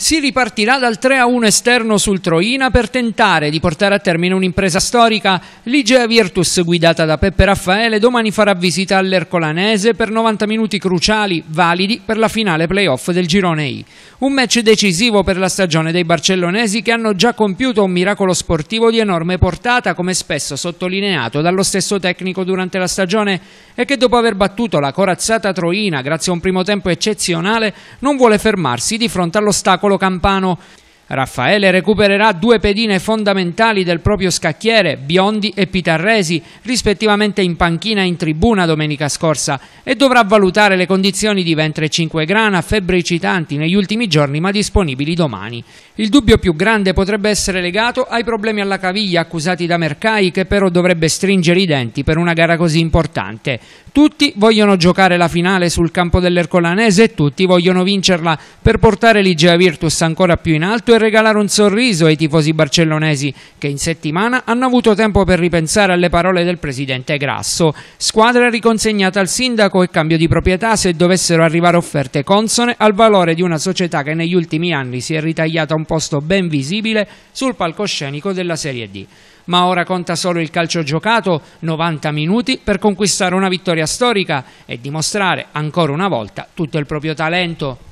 Si ripartirà dal 3-1 esterno sul Troina per tentare di portare a termine un'impresa storica. L'Igea Virtus, guidata da Peppe Raffaele, domani farà visita all'Ercolanese per 90 minuti cruciali, validi per la finale playoff del girone I. Un match decisivo per la stagione dei barcellonesi che hanno già compiuto un miracolo sportivo di enorme portata, come spesso sottolineato dallo stesso tecnico durante la stagione, e che dopo aver battuto la corazzata Troina grazie a un primo tempo eccezionale, non vuole fermarsi di fronte all'ostacolo campano Raffaele recupererà due pedine fondamentali del proprio scacchiere, Biondi e Pitarresi, rispettivamente in panchina e in tribuna domenica scorsa, e dovrà valutare le condizioni di ventre 5 grana, febbre eccitanti negli ultimi giorni ma disponibili domani. Il dubbio più grande potrebbe essere legato ai problemi alla caviglia accusati da Mercai che però dovrebbe stringere i denti per una gara così importante. Tutti vogliono giocare la finale sul campo dell'Ercolanese e tutti vogliono vincerla per portare l'Igea Virtus ancora più in alto e regalare un sorriso ai tifosi barcellonesi che in settimana hanno avuto tempo per ripensare alle parole del presidente Grasso. Squadra riconsegnata al sindaco e cambio di proprietà se dovessero arrivare offerte consone al valore di una società che negli ultimi anni si è ritagliata un posto ben visibile sul palcoscenico della Serie D ma ora conta solo il calcio giocato, 90 minuti per conquistare una vittoria storica e dimostrare ancora una volta tutto il proprio talento.